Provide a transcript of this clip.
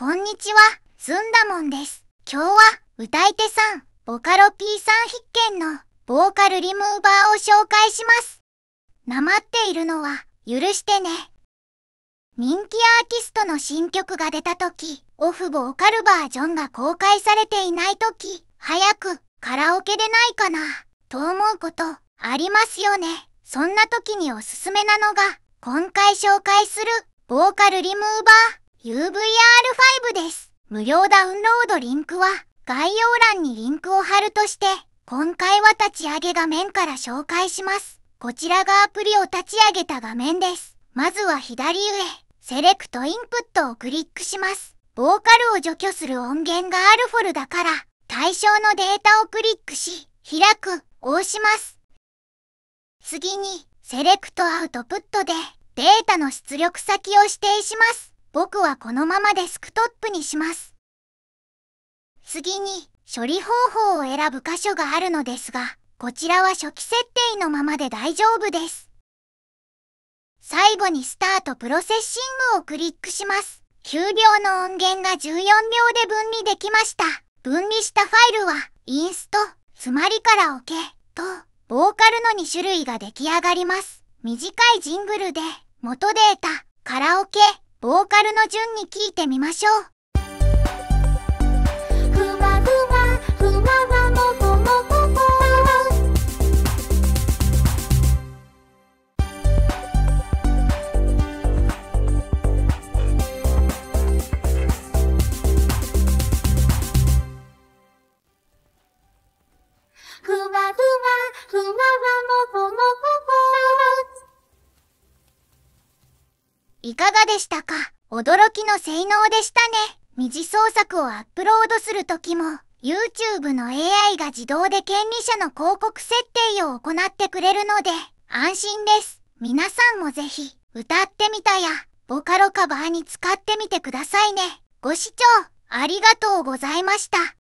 こんにちは、すんだもんです。今日は、歌い手さん、ボカロ P さん必見の、ボーカルリムーバーを紹介します。なまっているのは、許してね。人気アーティストの新曲が出た時、オフボーカルバージョンが公開されていない時、早くカラオケでないかな、と思うことありますよね。そんな時におすすめなのが、今回紹介するボーカルリムーバー。UVR5 です。無料ダウンロードリンクは概要欄にリンクを貼るとして、今回は立ち上げ画面から紹介します。こちらがアプリを立ち上げた画面です。まずは左上、セレクトインプットをクリックします。ボーカルを除去する音源があるフォルダから、対象のデータをクリックし、開く、押します。次に、セレクトアウトプットで、データの出力先を指定します。僕はこのままデスクトップにします。次に処理方法を選ぶ箇所があるのですが、こちらは初期設定のままで大丈夫です。最後にスタートプロセッシングをクリックします。9秒の音源が14秒で分離できました。分離したファイルは、インスト、つまりカラオケ、と、ボーカルの2種類が出来上がります。短いジングルで、元データ、カラオケ、ボーカルの順に聞いてみましょう。いかがでしたか驚きの性能でしたね。二次創作をアップロードするときも、YouTube の AI が自動で権利者の広告設定を行ってくれるので、安心です。皆さんもぜひ、歌ってみたや、ボカロカバーに使ってみてくださいね。ご視聴ありがとうございました。